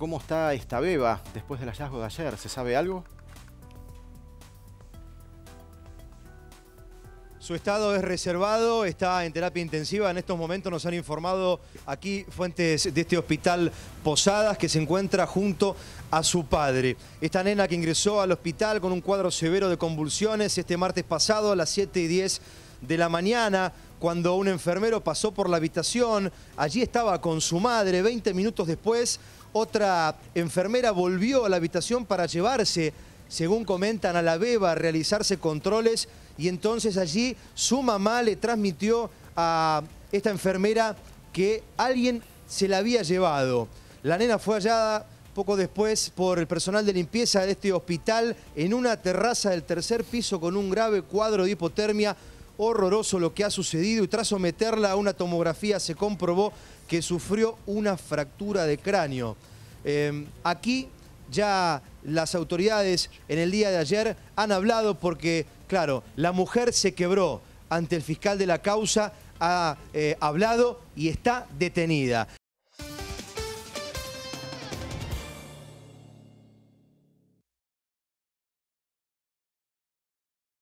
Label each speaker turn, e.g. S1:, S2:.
S1: ¿Cómo está esta beba después del hallazgo de ayer? ¿Se sabe algo? Su estado es reservado, está en terapia intensiva. En estos momentos nos han informado aquí fuentes de este hospital Posadas que se encuentra junto a su padre. Esta nena que ingresó al hospital con un cuadro severo de convulsiones este martes pasado a las 7 y 10 de la mañana cuando un enfermero pasó por la habitación, allí estaba con su madre, 20 minutos después otra enfermera volvió a la habitación para llevarse, según comentan, a la beba a realizarse controles y entonces allí su mamá le transmitió a esta enfermera que alguien se la había llevado. La nena fue hallada poco después por el personal de limpieza de este hospital en una terraza del tercer piso con un grave cuadro de hipotermia horroroso lo que ha sucedido y tras someterla a una tomografía se comprobó que sufrió una fractura de cráneo. Em, aquí ya las autoridades en el día de ayer han hablado porque, claro, la mujer se quebró ante el fiscal de la causa, ha eh, hablado y está detenida.